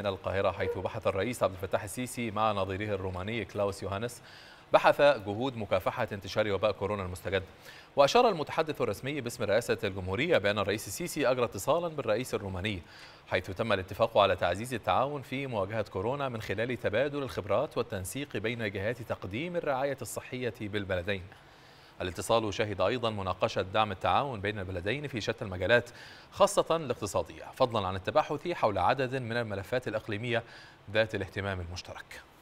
من القاهرة حيث بحث الرئيس عبد الفتاح السيسي مع نظيره الروماني كلاوس يوهانس بحث جهود مكافحة انتشار وباء كورونا المستجد وأشار المتحدث الرسمي باسم رئاسة الجمهورية بأن الرئيس السيسي أجرى اتصالا بالرئيس الروماني حيث تم الاتفاق على تعزيز التعاون في مواجهة كورونا من خلال تبادل الخبرات والتنسيق بين جهات تقديم الرعاية الصحية بالبلدين الاتصال شهد أيضا مناقشة دعم التعاون بين البلدين في شتى المجالات خاصة الاقتصادية فضلا عن التباحث حول عدد من الملفات الإقليمية ذات الاهتمام المشترك